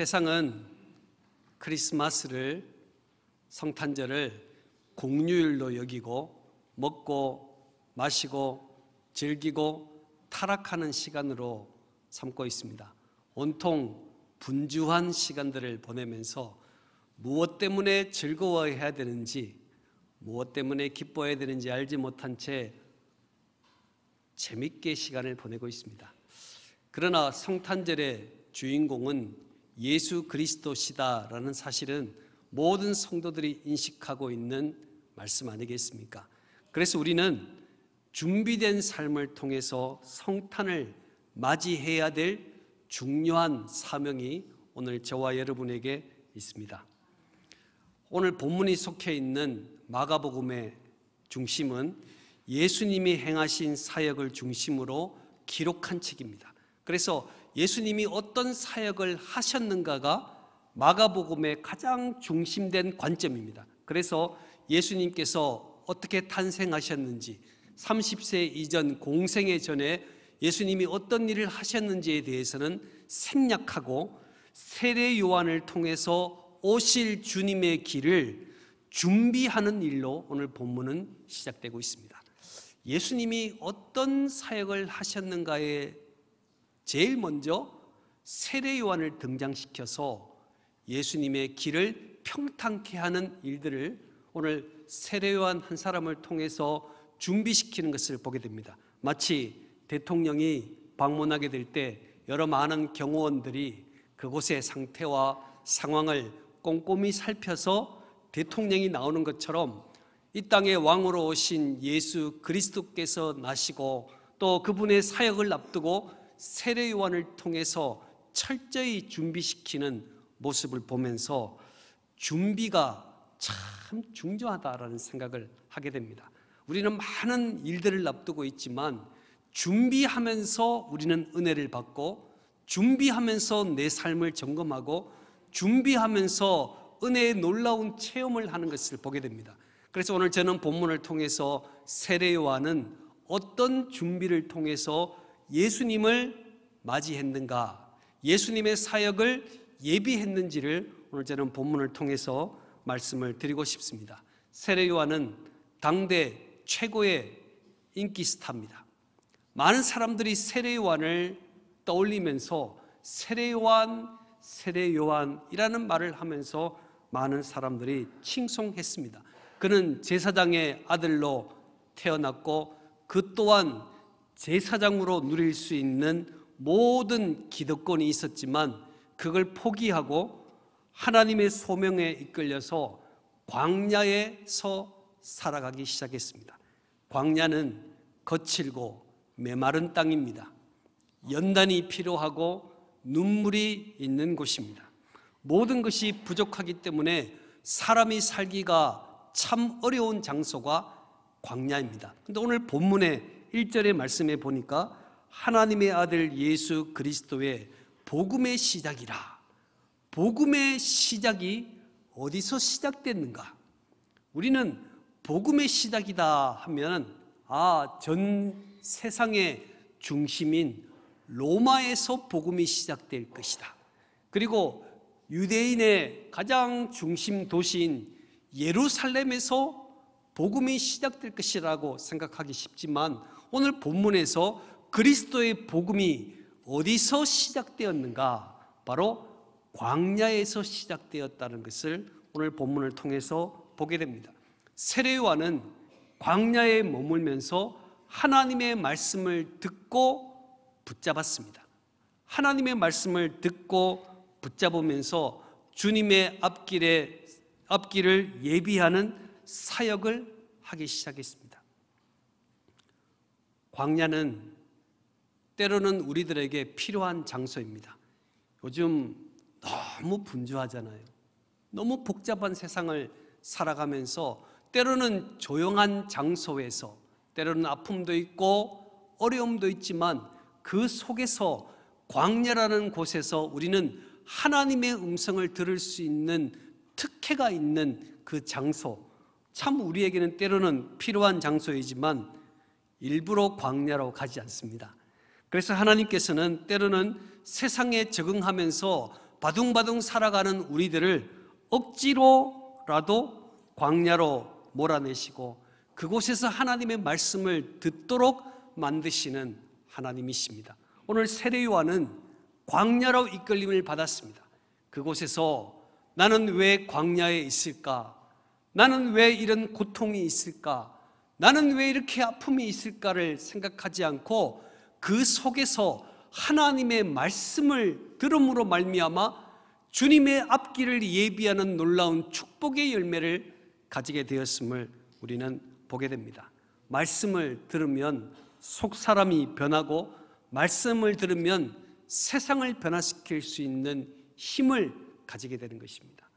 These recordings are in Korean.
세상은 크리스마스를 성탄절을 공휴일로 여기고 먹고 마시고 즐기고 타락하는 시간으로 삼고 있습니다. 온통 분주한 시간들을 보내면서 무엇 때문에 즐거워해야 되는지 무엇 때문에 기뻐해야 되는지 알지 못한 채 재밌게 시간을 보내고 있습니다. 그러나 성탄절의 주인공은 예수 그리스도시다라는 사실은 모든 성도들이 인식하고 있는 말씀 아니겠습니까? 그래서 우리는 준비된 삶을 통해서 성탄을 맞이해야 될 중요한 사명이 오늘 저와 여러분에게 있습니다. 오늘 본문이 속해 있는 마가복음의 중심은 예수님이 행하신 사역을 중심으로 기록한 책입니다. 그래서 예수님이 어떤 사역을 하셨는가가 마가복음의 가장 중심된 관점입니다. 그래서 예수님께서 어떻게 탄생하셨는지 30세 이전 공생의 전에 예수님이 어떤 일을 하셨는지에 대해서는 생략하고 세례 요한을 통해서 오실 주님의 길을 준비하는 일로 오늘 본문은 시작되고 있습니다. 예수님이 어떤 사역을 하셨는가에 제일 먼저 세례 요한을 등장시켜서 예수님의 길을 평탄케 하는 일들을 오늘 세례 요한 한 사람을 통해서 준비시키는 것을 보게 됩니다. 마치 대통령이 방문하게 될 때 여러 많은 경호원들이 그곳의 상태와 상황을 꼼꼼히 살펴서 대통령이 나오는 것처럼 이 땅의 왕으로 오신 예수 그리스도께서 나시고 또 그분의 사역을 앞두고 세례요한을 통해서 철저히 준비시키는 모습을 보면서 준비가 참 중요하다라는 생각을 하게 됩니다. 우리는 많은 일들을 앞두고 있지만 준비하면서 우리는 은혜를 받고 준비하면서 내 삶을 점검하고 준비하면서 은혜의 놀라운 체험을 하는 것을 보게 됩니다. 그래서 오늘 저는 본문을 통해서 세례요한은 어떤 준비를 통해서 예수님을 맞이했는가, 예수님의 사역을 예비했는지를 오늘 저는 본문을 통해서 말씀을 드리고 싶습니다. 세례요한은 당대 최고의 인기 스타입니다. 많은 사람들이 세례요한을 떠올리면서 세례요한, 세례요한이라는 말을 하면서 많은 사람들이 칭송했습니다. 그는 제사장의 아들로 태어났고 그 또한 제사장으로 누릴 수 있는 모든 기득권이 있었지만 그걸 포기하고 하나님의 소명에 이끌려서 광야에서 살아가기 시작했습니다. 광야는 거칠고 메마른 땅입니다. 연단이 필요하고 눈물이 있는 곳입니다. 모든 것이 부족하기 때문에 사람이 살기가 참 어려운 장소가 광야입니다. 근데 오늘 본문에 1절의 말씀에 보니까 하나님의 아들 예수 그리스도의 복음의 시작이라. 복음의 시작이 어디서 시작됐는가? 우리는 복음의 시작이다 하면 아, 전 세상의 중심인 로마에서 복음이 시작될 것이다. 그리고 유대인의 가장 중심 도시인 예루살렘에서 복음이 시작될 것이라고 생각하기 쉽지만 오늘 본문에서 그리스도의 복음이 어디서 시작되었는가? 바로 광야에서 시작되었다는 것을 오늘 본문을 통해서 보게 됩니다. 세례요한은 광야에 머물면서 하나님의 말씀을 듣고 붙잡았습니다. 하나님의 말씀을 듣고 붙잡으면서 주님의 앞길에 앞길을 예비하는 사역을 하기 시작했습니다. 광야는 때로는 우리들에게 필요한 장소입니다. 요즘 너무 분주하잖아요. 너무 복잡한 세상을 살아가면서 때로는 조용한 장소에서 때로는 아픔도 있고 어려움도 있지만 그 속에서 광야라는 곳에서 우리는 하나님의 음성을 들을 수 있는 특혜가 있는 그 장소 참 우리에게는 때로는 필요한 장소이지만 일부러 광야로 가지 않습니다. 그래서 하나님께서는 때로는 세상에 적응하면서 바둥바둥 살아가는 우리들을 억지로라도 광야로 몰아내시고 그곳에서 하나님의 말씀을 듣도록 만드시는 하나님이십니다. 오늘 세례요한은 광야로 이끌림을 받았습니다. 그곳에서 나는 왜 광야에 있을까? 나는 왜 이런 고통이 있을까? 나는 왜 이렇게 아픔이 있을까를 생각하지 않고 그 속에서 하나님의 말씀을 들음으로 말미암아 주님의 앞길을 예비하는 놀라운 축복의 열매를 가지게 되었음을 우리는 보게 됩니다. 말씀을 들으면 속 사람이 변하고 말씀을 들으면 세상을 변화시킬 수 있는 힘을 가지게 되는 것입니다.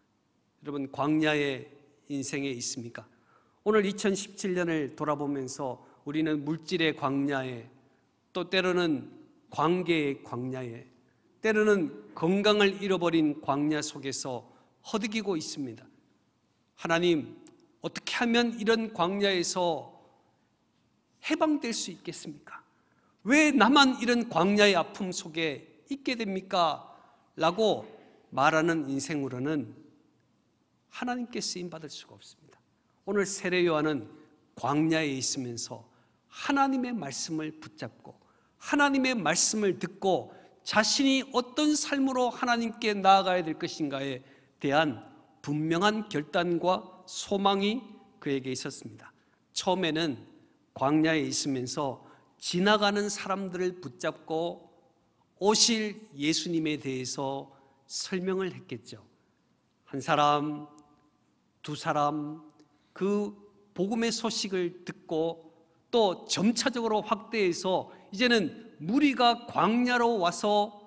여러분 광야의 인생에 있습니까? 오늘 2017년을 돌아보면서 우리는 물질의 광야에 또 때로는 관계의 광야에 때로는 건강을 잃어버린 광야 속에서 허덕이고 있습니다. 하나님, 어떻게 하면 이런 광야에서 해방될 수 있겠습니까? 왜 나만 이런 광야의 아픔 속에 있게 됩니까? 라고 말하는 인생으로는 하나님께 쓰임 받을 수가 없습니다. 오늘 세례 요한은 광야에 있으면서 하나님의 말씀을 붙잡고 하나님의 말씀을 듣고 자신이 어떤 삶으로 하나님께 나아가야 될 것인가에 대한 분명한 결단과 소망이 그에게 있었습니다. 처음에는 광야에 있으면서 지나가는 사람들을 붙잡고 오실 예수님에 대해서 설명을 했겠죠. 한 사람, 두 사람, 그 복음의 소식을 듣고 또 점차적으로 확대해서 이제는 무리가 광야로 와서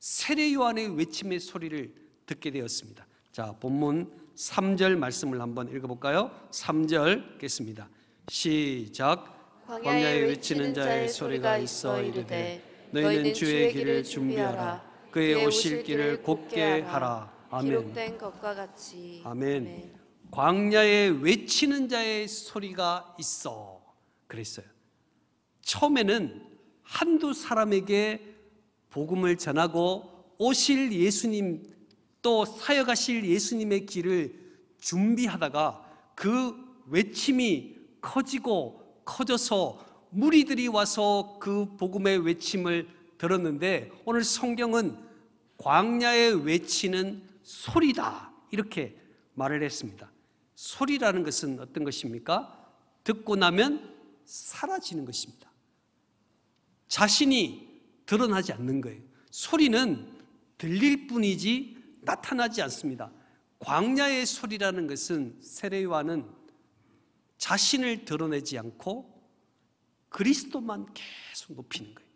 세례 요한의 외침의 소리를 듣게 되었습니다. 자, 본문 3절 말씀을 한번 읽어 볼까요? 3절 읽겠습니다. 시작 광야에 외치는 자의 소리가 있어 이르되 너희는 주의 길을 준비하라 그의 오실 길을 곧게 하라 아멘. 기록된 것과 같이 아멘. 아멘. 광야에 외치는 자의 소리가 있어 그랬어요 처음에는 한두 사람에게 복음을 전하고 오실 예수님 또 사역하실 예수님의 길을 준비하다가 그 외침이 커지고 커져서 무리들이 와서 그 복음의 외침을 들었는데 오늘 성경은 광야에 외치는 소리다 이렇게 말을 했습니다 소리라는 것은 어떤 것입니까? 듣고 나면 사라지는 것입니다. 자신이 드러나지 않는 거예요. 소리는 들릴 뿐이지 나타나지 않습니다. 광야의 소리라는 것은 세례와는 자신을 드러내지 않고 그리스도만 계속 높이는 거예요.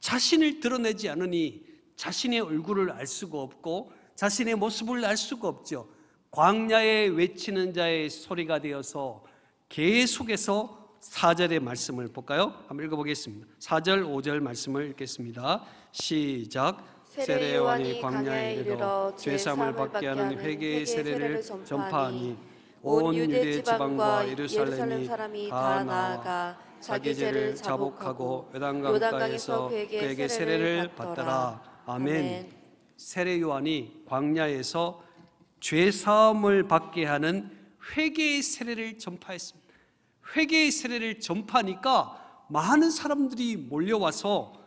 자신을 드러내지 않으니 자신의 얼굴을 알 수가 없고 자신의 모습을 알 수가 없죠. 광야에 외치는 자의 소리가 되어서 계속해서 4절의 말씀을 볼까요? 한번 읽어보겠습니다. 4절, 5절 말씀을 읽겠습니다. 시작. 세례요한이 광야에 이르러 죄삼을 받게 하는 회개의 세례를 전파하니 온 유대 지방과 예루살렘 이다 나아가 자기 죄를 자복하고 요단강가에서 그에게 세례를 받더라. 아멘. 세례요한이 광야에서 죄 사함을 받게 하는 회개의 세례를 전파했습니다. 회개의 세례를 전파하니까 많은 사람들이 몰려와서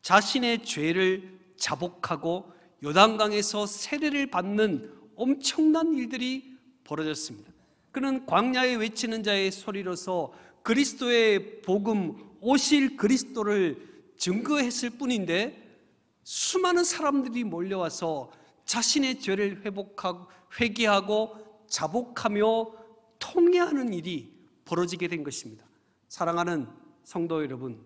자신의 죄를 자복하고 요단강에서 세례를 받는 엄청난 일들이 벌어졌습니다. 그는 광야에 외치는 자의 소리로서 그리스도의 복음 오실 그리스도를 증거했을 뿐인데 수많은 사람들이 몰려와서 자신의 죄를 회복하고 회개하고 자복하며 통회하는 일이 벌어지게 된 것입니다. 사랑하는 성도 여러분,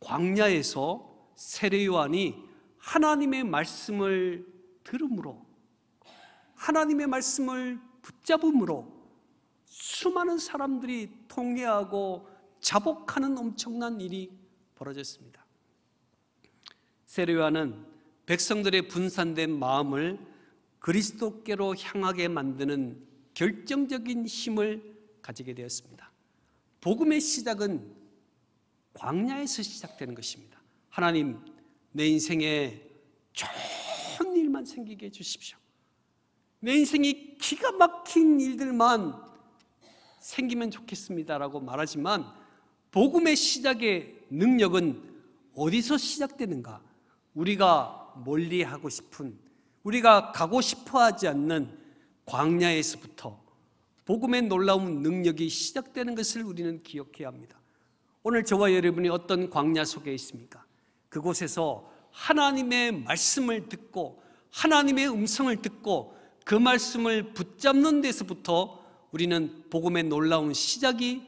광야에서 세례 요한이 하나님의 말씀을 들음으로 하나님의 말씀을 붙잡음으로 수많은 사람들이 통회하고 자복하는 엄청난 일이 벌어졌습니다. 세례요한은 백성들의 분산된 마음을 그리스도께로 향하게 만드는 결정적인 힘을 가지게 되었습니다. 복음의 시작은 광야에서 시작되는 것입니다. 하나님, 내 인생에 좋은 일만 생기게 해주십시오. 내 인생이 기가 막힌 일들만 생기면 좋겠습니다라고 말하지만 복음의 시작의 능력은 어디서 시작되는가? 우리가 멀리하고 싶은 우리가 가고 싶어하지 않는 광야에서부터 복음의 놀라운 능력이 시작되는 것을 우리는 기억해야 합니다. 오늘 저와 여러분이 어떤 광야 속에 있습니까? 그곳에서 하나님의 말씀을 듣고 하나님의 음성을 듣고 그 말씀을 붙잡는 데서부터 우리는 복음의 놀라운 시작이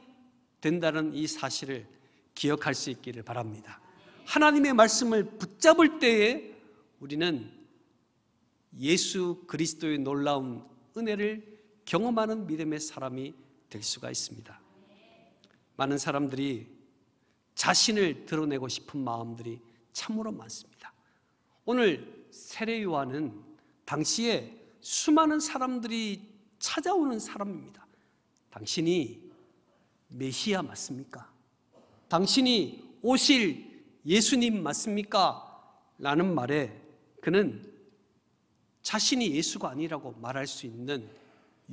된다는 이 사실을 기억할 수 있기를 바랍니다. 하나님의 말씀을 붙잡을 때에 우리는 예수 그리스도의 놀라운 은혜를 경험하는 믿음의 사람이 될 수가 있습니다. 많은 사람들이 자신을 드러내고 싶은 마음들이 참으로 많습니다. 오늘 세례 요한은 당시에 수많은 사람들이 찾아오는 사람입니다. 당신이 메시아 맞습니까? 당신이 오실 예수님 맞습니까? 라는 말에 그는 자신이 예수가 아니라고 말할 수 있는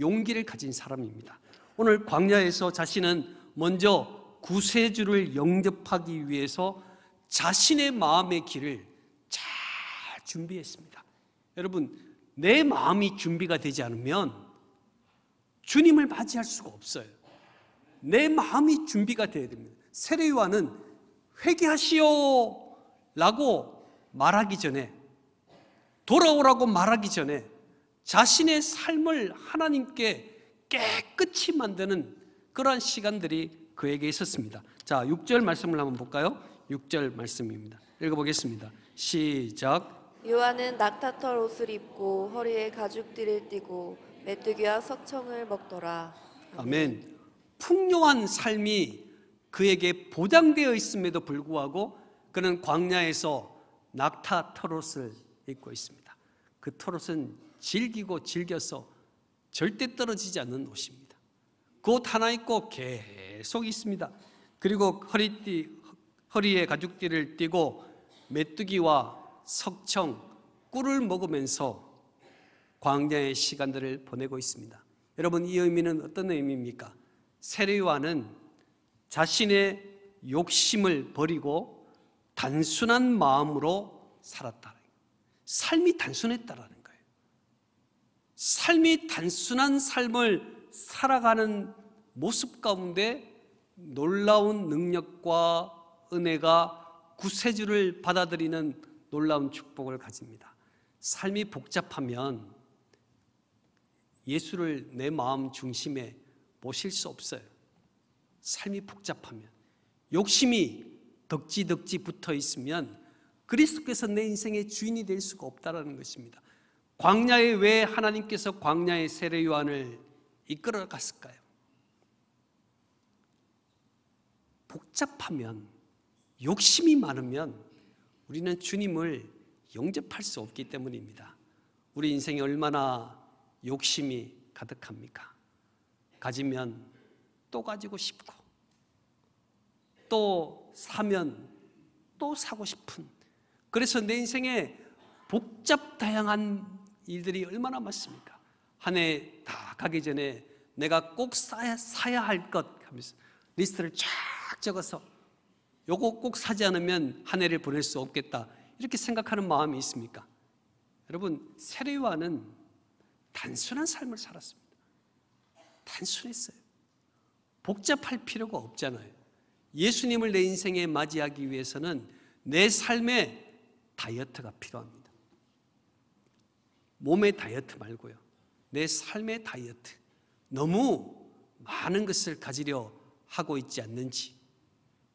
용기를 가진 사람입니다. 오늘 광야에서 자신은 먼저 구세주를 영접하기 위해서 자신의 마음의 길을 잘 준비했습니다. 여러분, 내 마음이 준비가 되지 않으면 주님을 맞이할 수가 없어요. 내 마음이 준비가 되어야 됩니다. 세례요한은 회개하시오 라고 말하기 전에 돌아오라고 말하기 전에 자신의 삶을 하나님께 깨끗이 만드는 그러한 시간들이 그에게 있었습니다. 자, 6절 말씀을 한번 볼까요? 6절 말씀입니다. 읽어보겠습니다. 시작. 요한은 낙타털 옷을 입고 허리에 가죽띠를 띠고 메뚜기와 석청을 먹더라. 아멘. 아멘. 풍요한 삶이 그에게 보장되어 있음에도 불구하고 그는 광야에서 낙타 털옷을 있고 있습니다. 그토롯은 즐기고 즐겨서 절대 떨어지지 않는 옷입니다. 그 옷 하나 입고 계속 있습니다. 그리고 허리띠, 허리에 가죽띠를 띠고 메뚜기와 석청, 꿀을 먹으면서 광야의 시간들을 보내고 있습니다. 여러분 이 의미는 어떤 의미입니까? 세례와는 자신의 욕심을 버리고 단순한 마음으로 살았다. 삶이 단순했다라는 거예요. 삶이 단순한 삶을 살아가는 모습 가운데 놀라운 능력과 은혜가 구세주를 받아들이는 놀라운 축복을 가집니다. 삶이 복잡하면 예수를 내 마음 중심에 모실 수 없어요. 삶이 복잡하면 욕심이 덕지덕지 붙어 있으면 그리스도께서 내 인생의 주인이 될 수가 없다라는 것입니다. 광야에 왜 하나님께서 광야의 세례 요한을 이끌어 갔을까요? 복잡하면 욕심이 많으면 우리는 주님을 영접할 수 없기 때문입니다. 우리 인생에 얼마나 욕심이 가득합니까? 가지면 또 가지고 싶고 또 사면 또 사고 싶은 그래서 내 인생에 복잡 다양한 일들이 얼마나 많습니까? 한 해 다 가기 전에 내가 꼭 사야, 사야 할것 하면서 리스트를 쫙 적어서 요거 꼭 사지 않으면 한 해를 보낼 수 없겠다 이렇게 생각하는 마음이 있습니까? 여러분 세례와는 단순한 삶을 살았습니다 단순했어요 복잡할 필요가 없잖아요 예수님을 내 인생에 맞이하기 위해서는 내 삶에 다이어트가 필요합니다. 몸의 다이어트 말고요. 내 삶의 다이어트. 너무 많은 것을 가지려 하고 있지 않는지,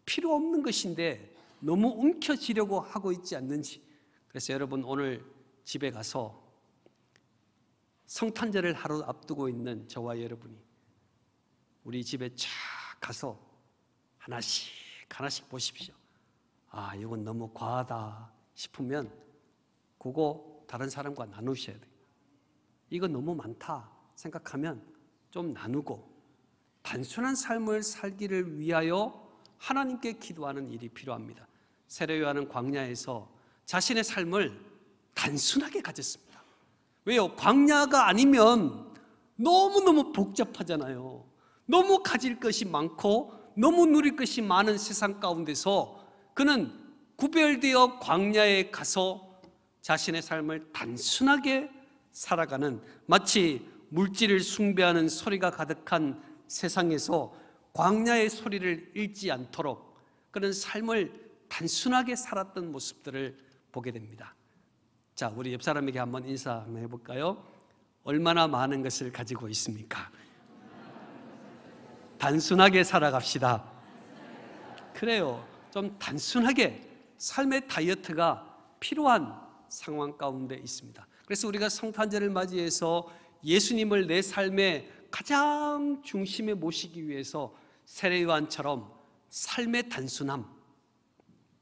필요 없는 것인데 너무 움켜쥐려고 하고 있지 않는지. 그래서 여러분 오늘 집에 가서 성탄절을 하루 앞두고 있는 저와 여러분이 우리 집에 쫙 가서 하나씩 하나씩 보십시오. 아, 이건 너무 과하다. 싶으면 그거 다른 사람과 나누셔야 돼요. 이거 너무 많다 생각하면 좀 나누고 단순한 삶을 살기를 위하여 하나님께 기도하는 일이 필요합니다. 세례요한은 광야에서 자신의 삶을 단순하게 가졌습니다. 왜요? 광야가 아니면 너무너무 복잡하잖아요. 너무 가질 것이 많고 너무 누릴 것이 많은 세상 가운데서 그는 구별되어 광야에 가서 자신의 삶을 단순하게 살아가는 마치 물질을 숭배하는 소리가 가득한 세상에서 광야의 소리를 잃지 않도록 그런 삶을 단순하게 살았던 모습들을 보게 됩니다. 자, 우리 옆 사람에게 한번 인사 한번 해볼까요? 얼마나 많은 것을 가지고 있습니까? 단순하게 살아갑시다. 그래요. 좀 단순하게 삶의 다이어트가 필요한 상황 가운데 있습니다. 그래서 우리가 성탄절을 맞이해서 예수님을 내 삶의 가장 중심에 모시기 위해서 세례요한처럼 삶의 단순함,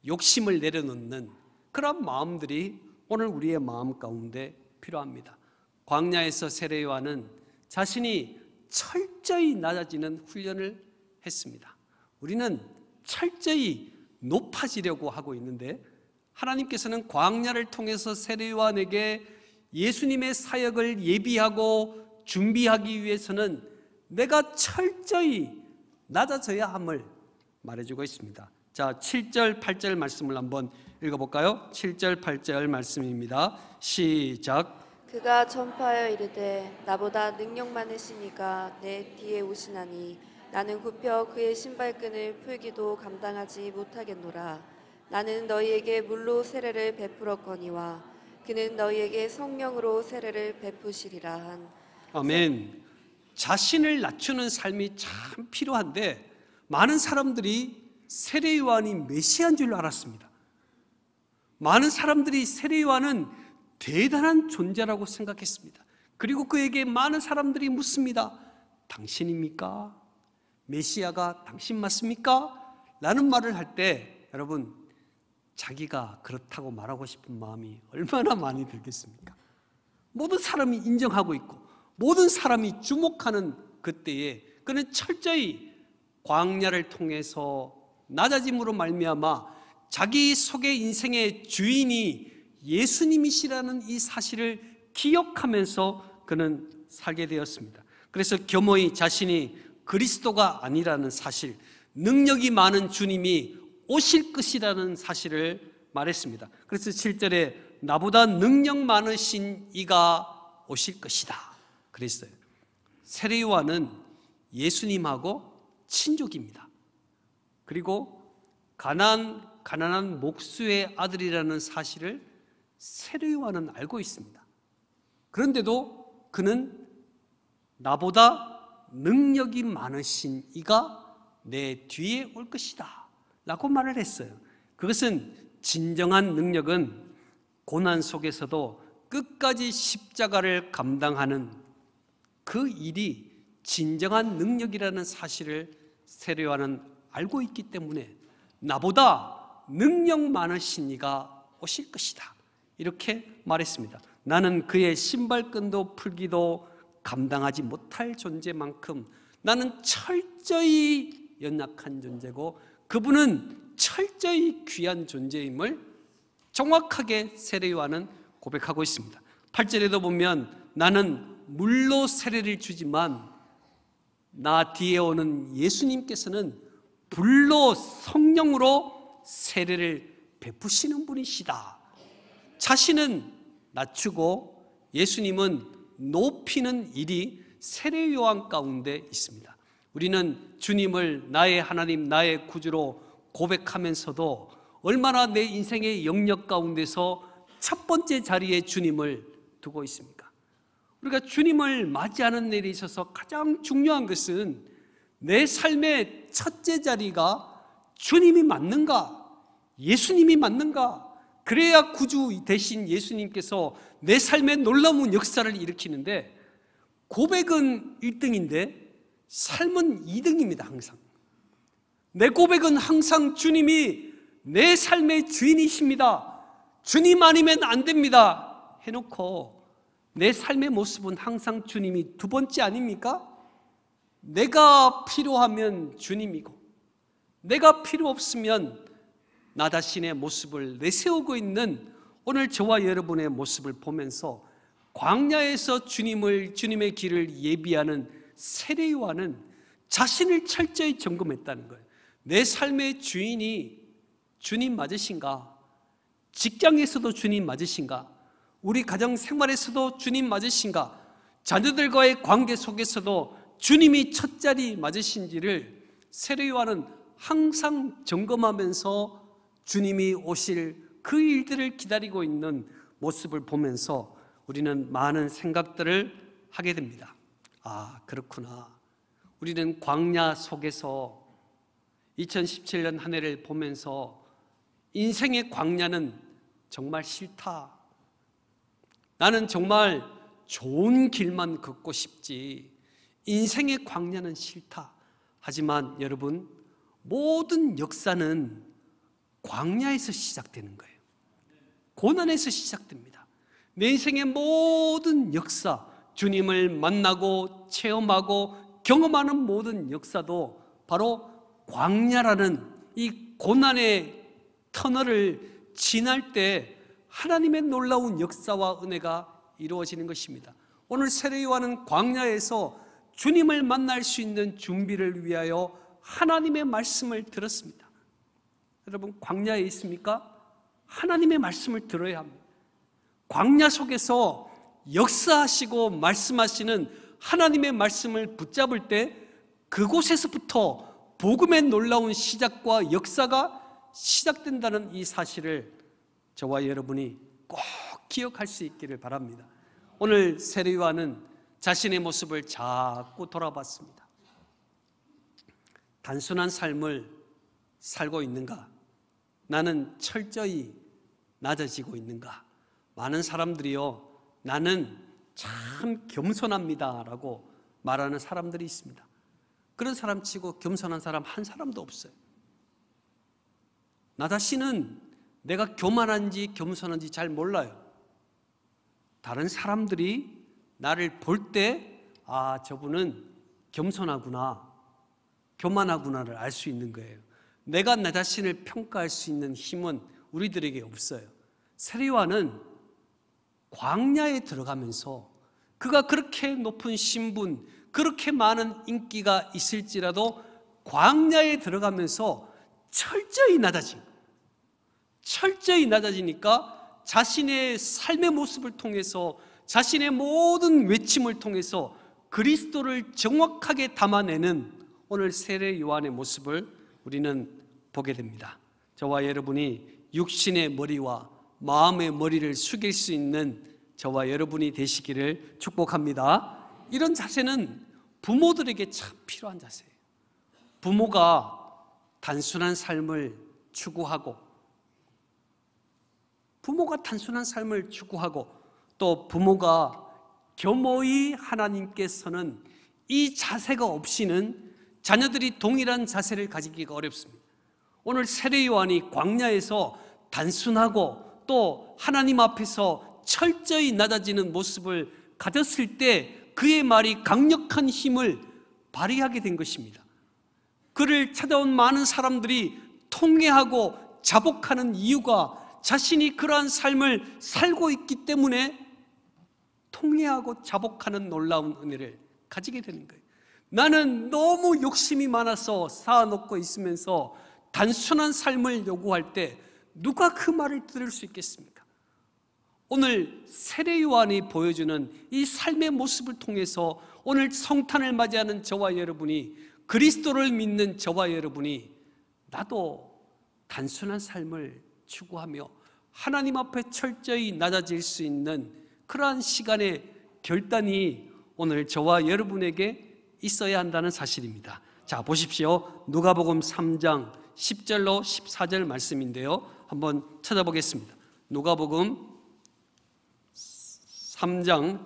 욕심을 내려놓는 그런 마음들이 오늘 우리의 마음 가운데 필요합니다. 광야에서 세례요한은 자신이 철저히 낮아지는 훈련을 했습니다. 우리는 철저히 높아지려고 하고 있는데 하나님께서는 광야를 통해서 세례요한에게 예수님의 사역을 예비하고 준비하기 위해서는 내가 철저히 낮아져야 함을 말해주고 있습니다. 자, 7절, 8절 말씀을 한번 읽어볼까요? 7절, 8절 말씀입니다. 시작. 그가 전파하여 이르되 나보다 능력 많으시니가 내 뒤에 오시나니 나는 굽혀 그의 신발끈을 풀기도 감당하지 못하겠노라. 나는 너희에게 물로 세례를 베풀었거니와 그는 너희에게 성령으로 세례를 베푸시리라 한. 아멘. 자신을 낮추는 삶이 참 필요한데 많은 사람들이 세례 요한이 메시아인 줄 알았습니다. 많은 사람들이 세례 요한은 대단한 존재라고 생각했습니다. 그리고 그에게 많은 사람들이 묻습니다. 당신입니까? 메시아가 당신 맞습니까? 라는 말을 할 때 여러분 자기가 그렇다고 말하고 싶은 마음이 얼마나 많이 들겠습니까? 모든 사람이 인정하고 있고 모든 사람이 주목하는 그때에 그는 철저히 광야를 통해서 낮아짐으로 말미암아 자기 속의 인생의 주인이 예수님이시라는 이 사실을 기억하면서 그는 살게 되었습니다. 그래서 겸허히 자신이 그리스도가 아니라는 사실, 능력이 많은 주님이 오실 것이라는 사실을 말했습니다. 그래서 7절에 나보다 능력 많으신 이가 오실 것이다. 그랬어요. 세례요한은 예수님하고 친족입니다. 그리고 가난 가난한 목수의 아들이라는 사실을 세례요한은 알고 있습니다. 그런데도 그는 나보다 능력이 많으신 이가 내 뒤에 올 것이다. 라고 말을 했어요. 그것은 진정한 능력은 고난 속에서도 끝까지 십자가를 감당하는 그 일이 진정한 능력이라는 사실을 세례와는 알고 있기 때문에 나보다 능력 많으신 이가 오실 것이다. 이렇게 말했습니다. 나는 그의 신발끈도 풀기도 감당하지 못할 존재만큼 나는 철저히 연약한 존재고 그분은 철저히 귀한 존재임을 정확하게 세례요한은 고백하고 있습니다 8절에도 보면 나는 물로 세례를 주지만 나 뒤에 오는 예수님께서는 불로 성령으로 세례를 베푸시는 분이시다 자신은 낮추고 예수님은 높이는 일이 세례 요한 가운데 있습니다. 우리는 주님을 나의 하나님, 나의 구주로 고백하면서도 얼마나 내 인생의 영역 가운데서 첫 번째 자리에 주님을 두고 있습니까? 우리가 주님을 맞이하는 일에 있어서 가장 중요한 것은 내 삶의 첫째 자리가 주님이 맞는가? 예수님이 맞는가? 그래야 구주 대신 예수님께서 내 삶에 놀라운 역사를 일으키는데 고백은 1등인데 삶은 2등입니다 항상 내 고백은 항상 주님이 내 삶의 주인이십니다 주님 아니면 안 됩니다 해놓고 내 삶의 모습은 항상 주님이 두 번째 아닙니까? 내가 필요하면 주님이고 내가 필요 없으면 나 자신의 모습을 내세우고 있는 오늘 저와 여러분의 모습을 보면서 광야에서 주님을 주님의 길을 예비하는 세례요한은 자신을 철저히 점검했다는 거예요. 내 삶의 주인이 주님 맞으신가? 직장에서도 주님 맞으신가? 우리 가정 생활에서도 주님 맞으신가? 자녀들과의 관계 속에서도 주님이 첫 자리 맞으신지를 세례요한은 항상 점검하면서 주님이 오실 그 일들을 기다리고 있는 모습을 보면서 우리는 많은 생각들을 하게 됩니다. 아, 그렇구나. 우리는 광야 속에서 2017년 한 해를 보면서 인생의 광야는 정말 싫다. 나는 정말 좋은 길만 걷고 싶지. 인생의 광야는 싫다. 하지만 여러분, 모든 역사는 광야에서 시작되는 거예요. 고난에서 시작됩니다. 내 인생의 모든 역사, 주님을 만나고 체험하고 경험하는 모든 역사도 바로 광야라는 이 고난의 터널을 지날 때 하나님의 놀라운 역사와 은혜가 이루어지는 것입니다. 오늘 세례요한은 광야에서 주님을 만날 수 있는 준비를 위하여 하나님의 말씀을 들었습니다. 여러분 광야에 있습니까? 하나님의 말씀을 들어야 합니다. 광야 속에서 역사하시고 말씀하시는 하나님의 말씀을 붙잡을 때 그곳에서부터 복음의 놀라운 시작과 역사가 시작된다는 이 사실을 저와 여러분이 꼭 기억할 수 있기를 바랍니다. 오늘 세례요한은 자신의 모습을 자꾸 돌아봤습니다. 단순한 삶을 살고 있는가? 나는 철저히 낮아지고 있는가? 많은 사람들이요, 나는 참 겸손합니다. 라고 말하는 사람들이 있습니다. 그런 사람 치고 겸손한 사람 한 사람도 없어요. 나 자신은 내가 교만한지 겸손한지 잘 몰라요. 다른 사람들이 나를 볼 때, 아, 저분은 겸손하구나, 교만하구나를 알 수 있는 거예요. 내가 나 자신을 평가할 수 있는 힘은 우리들에게 없어요. 세리와는 광야에 들어가면서 그가 그렇게 높은 신분, 그렇게 많은 인기가 있을지라도 광야에 들어가면서 철저히 낮아진 철저히 낮아지니까 자신의 삶의 모습을 통해서 자신의 모든 외침을 통해서 그리스도를 정확하게 담아내는 오늘 세례 요한의 모습을 우리는 보게 됩니다. 저와 여러분이 육신의 머리와 마음의 머리를 숙일 수 있는 저와 여러분이 되시기를 축복합니다. 이런 자세는 부모들에게 참 필요한 자세예요. 부모가 단순한 삶을 추구하고 부모가 단순한 삶을 추구하고 또 부모가 겸허히 하나님께서는 이 자세가 없이는 자녀들이 동일한 자세를 가지기가 어렵습니다. 오늘 세례 요한이 광야에서 단순하고 또 하나님 앞에서 철저히 낮아지는 모습을 가졌을 때 그의 말이 강력한 힘을 발휘하게 된 것입니다. 그를 찾아온 많은 사람들이 통회하고 자복하는 이유가 자신이 그러한 삶을 살고 있기 때문에 통회하고 자복하는 놀라운 은혜를 가지게 되는 거예요. 나는 너무 욕심이 많아서 쌓아놓고 있으면서 단순한 삶을 요구할 때 누가 그 말을 들을 수 있겠습니까? 오늘 세례 요한이 보여주는 이 삶의 모습을 통해서 오늘 성탄을 맞이하는 저와 여러분이 그리스도를 믿는 저와 여러분이 나도 단순한 삶을 추구하며 하나님 앞에 철저히 낮아질 수 있는 그러한 시간의 결단이 오늘 저와 여러분에게 있어야 한다는 사실입니다. 자, 보십시오. 누가복음 3장 10절로 14절 말씀인데요. 한번 찾아보겠습니다. 누가복음 3장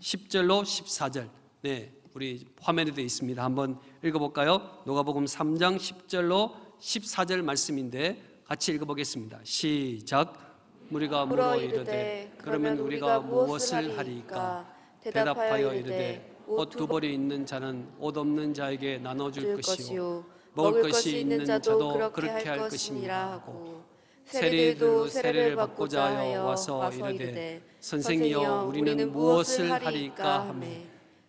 10절로 14절. 네, 우리 화면에 돼 있습니다. 한번 읽어볼까요? 누가복음 3장 10절로 14절 말씀인데 같이 읽어보겠습니다. 시작. 우리가 물어 이르되 그러면 우리가 무엇을 하리까? 대답하여 이르되 옷 두 벌이 있는 자는 옷 없는 자에게 나눠줄 것이요 먹을 것이 있는 자도 그렇게 할 것이니라 하고 세리도 세례를 받고자 하여 와서 이르되 선생이여 우리는 무엇을 하리까 하매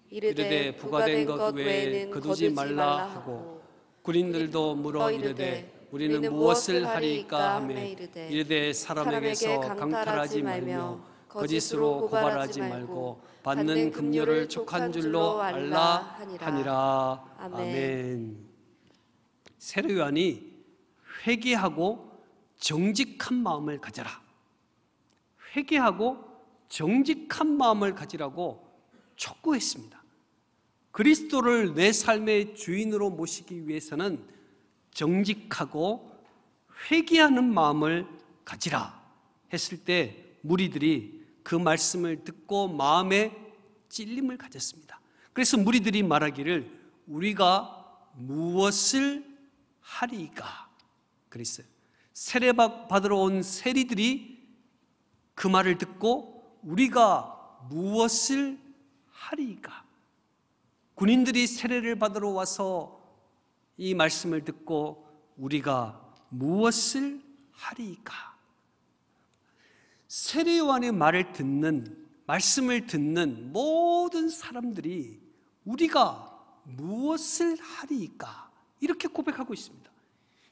이르되 부가 된것 외에 거두지 말라 하고 군인들도 물어 어, 이르되 우리는 무엇을 하리까 하매 이르되 사람에게서 강탈하지 말며 거짓으로 고발하지 말고 받는 급료를 족한 줄로 알라 하니라 아멘. 세례 요한이 회개하고 정직한 마음을 가져라. 회개하고 정직한 마음을 가지라고 촉구했습니다. 그리스도를 내 삶의 주인으로 모시기 위해서는 정직하고 회개하는 마음을 가지라 했을 때 무리들이 그 말씀을 듣고 마음에 찔림을 가졌습니다. 그래서 무리들이 말하기를 우리가 무엇을 하리가 그랬어요. 세례받으러 온 세리들이 그 말을 듣고 우리가 무엇을 하리가 군인들이 세례를 받으러 와서 이 말씀을 듣고 우리가 무엇을 하리이까 세례요한의 말을 듣는 말씀을 듣는 모든 사람들이 우리가 무엇을 하리이까 이렇게 고백하고 있습니다.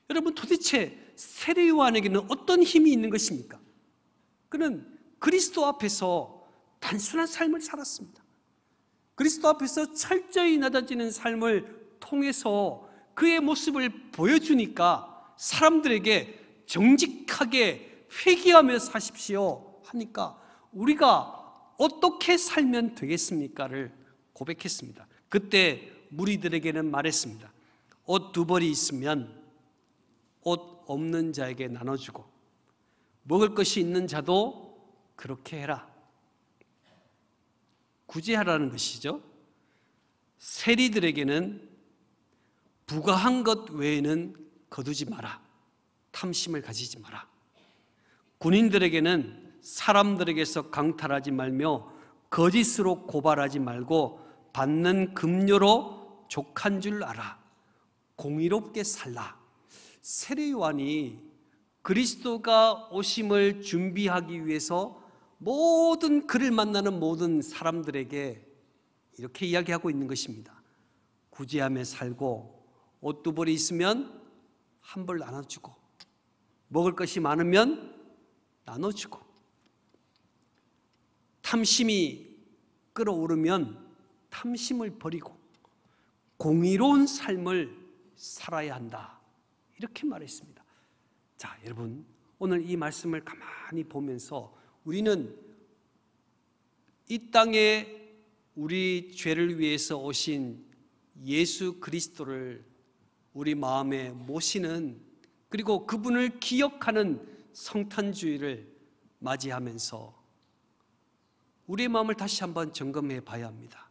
여러분 도대체 세례 요한에게는 어떤 힘이 있는 것입니까? 그는 그리스도 앞에서 단순한 삶을 살았습니다. 그리스도 앞에서 철저히 낮아지는 삶을 통해서 그의 모습을 보여주니까 사람들에게 정직하게 회개하며 사십시오 하니까 우리가 어떻게 살면 되겠습니까를 고백했습니다. 그때 무리들에게는 말했습니다. 옷 두 벌이 있으면 옷 없는 자에게 나눠주고 먹을 것이 있는 자도 그렇게 해라. 굳이 하라는 것이죠. 세리들에게는 부가한 것 외에는 거두지 마라. 탐심을 가지지 마라. 군인들에게는 사람들에게서 강탈하지 말며 거짓으로 고발하지 말고 받는 급료로 족한 줄 알아. 공의롭게 살라. 세례요한이 그리스도가 오심을 준비하기 위해서 모든 그를 만나는 모든 사람들에게 이렇게 이야기하고 있는 것입니다. 구제함에 살고 옷 두벌이 있으면 한 벌 나눠주고 먹을 것이 많으면 나눠주고 탐심이 끌어오르면 탐심을 버리고 공의로운 삶을 살아야 한다. 이렇게 말했습니다. 자, 여러분, 오늘 이 말씀을 가만히 보면서 우리는 이 땅에 우리 죄를 위해서 오신 예수 그리스도를 우리 마음에 모시는 그리고 그분을 기억하는 성탄주의를 맞이하면서 우리의 마음을 다시 한번 점검해 봐야 합니다.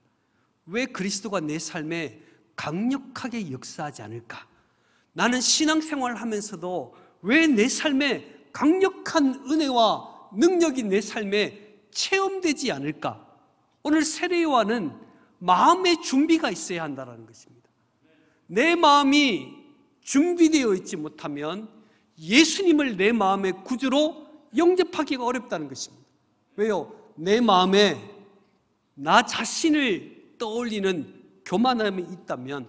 왜 그리스도가 내 삶에 강력하게 역사하지 않을까? 나는 신앙생활을 하면서도 왜 내 삶에 강력한 은혜와 능력이 내 삶에 체험되지 않을까? 오늘 세례요한은 마음의 준비가 있어야 한다는 것입니다. 내 마음이 준비되어 있지 못하면 예수님을 내 마음의 구주로 영접하기가 어렵다는 것입니다. 왜요? 내 마음에 나 자신을 떠올리는 교만함이 있다면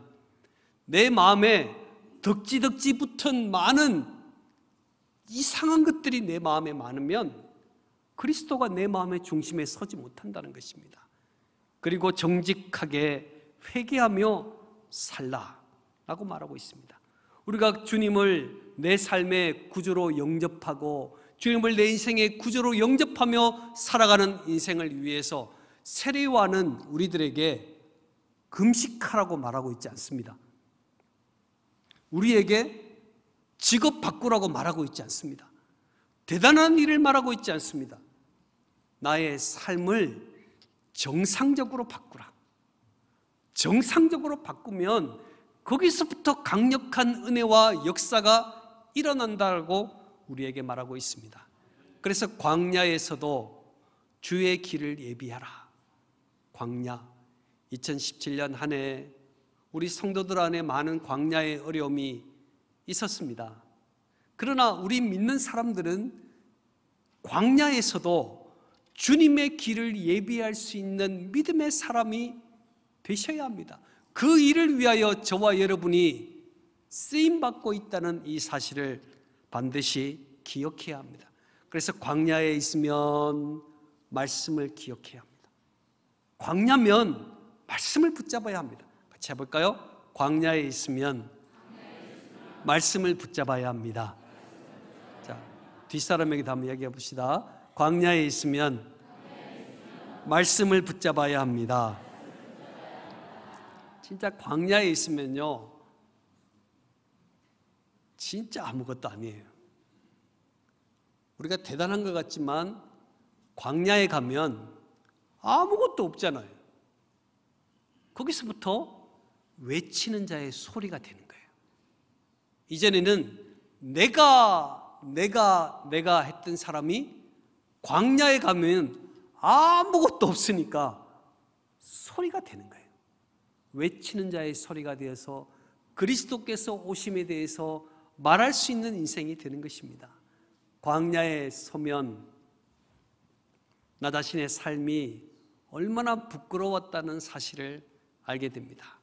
내 마음에 덕지덕지 붙은 많은 이상한 것들이 내 마음에 많으면 그리스도가 내 마음의 중심에 서지 못한다는 것입니다. 그리고 정직하게 회개하며 살라라고 말하고 있습니다. 우리가 주님을 내 삶의 구주로 영접하고 주님을 내 인생의 구조로 영접하며 살아가는 인생을 위해서 세례와는 우리들에게 금식하라고 말하고 있지 않습니다. 우리에게 직업 바꾸라고 말하고 있지 않습니다. 대단한 일을 말하고 있지 않습니다. 나의 삶을 정상적으로 바꾸라. 정상적으로 바꾸면 거기서부터 강력한 은혜와 역사가 일어난다고 우리에게 말하고 있습니다. 그래서 광야에서도 주의 길을 예비하라. 광야. 2017년 한해 우리 성도들 안에 많은 광야의 어려움이 있었습니다. 그러나 우리 믿는 사람들은 광야에서도 주님의 길을 예비할 수 있는 믿음의 사람이 되셔야 합니다. 그 일을 위하여 저와 여러분이 쓰임받고 있다는 이 사실을 반드시 기억해야 합니다. 그래서 광야에 있으면 말씀을 기억해야 합니다. 광야면 말씀을 붙잡아야 합니다. 같이 해볼까요? 광야에 있으면 말씀을 붙잡아야 합니다. 자, 뒷사람에게 한번 얘기해 봅시다. 광야에 있으면 말씀을 붙잡아야 합니다. 진짜 광야에 있으면요. 진짜 아무것도 아니에요. 우리가 대단한 것 같지만 광야에 가면 아무것도 없잖아요. 거기서부터 외치는 자의 소리가 되는 거예요. 이전에는 내가 내가 내가 했던 사람이 광야에 가면 아무것도 없으니까 소리가 되는 거예요. 외치는 자의 소리가 되어서 그리스도께서 오심에 대해서 말할 수 있는 인생이 되는 것입니다. 광야에 서면 나 자신의 삶이 얼마나 부끄러웠다는 사실을 알게 됩니다.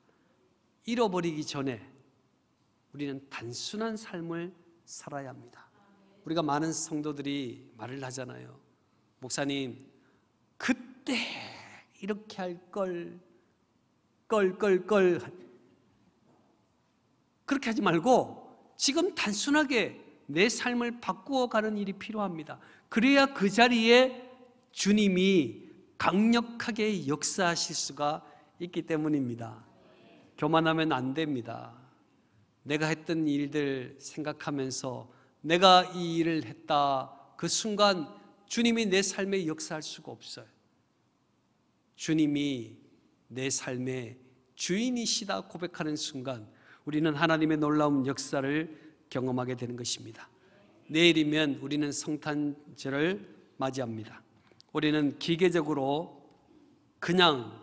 잃어버리기 전에 우리는 단순한 삶을 살아야 합니다. 우리가 많은 성도들이 말을 하잖아요. 목사님, 그때 이렇게 할 걸, 걸, 걸, 걸. 그렇게 하지 말고 지금 단순하게 내 삶을 바꾸어 가는 일이 필요합니다. 그래야 그 자리에 주님이 강력하게 역사하실 수가 있기 때문입니다. 교만하면 안 됩니다. 내가 했던 일들 생각하면서 내가 이 일을 했다 그 순간 주님이 내 삶에 역사할 수가 없어요. 주님이 내 삶의 주인이시다 고백하는 순간 우리는 하나님의 놀라운 역사를 경험하게 되는 것입니다. 내일이면 우리는 성탄절을 맞이합니다. 우리는 기계적으로 그냥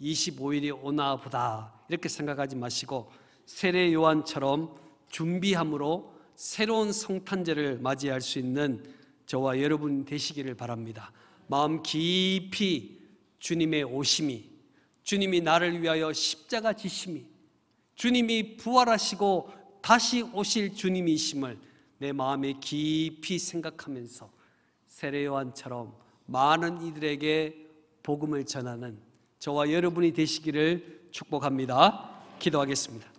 25일이 오나 보다 이렇게 생각하지 마시고 세례 요한처럼 준비함으로 새로운 성탄절을 맞이할 수 있는 저와 여러분 되시기를 바랍니다. 마음 깊이 주님의 오심이 주님이 나를 위하여 십자가 지심이 주님이 부활하시고 다시 오실 주님이심을 내 마음에 깊이 생각하면서 세례 요한처럼 많은 이들에게 복음을 전하는 저와 여러분이 되시기를 축복합니다. 기도하겠습니다.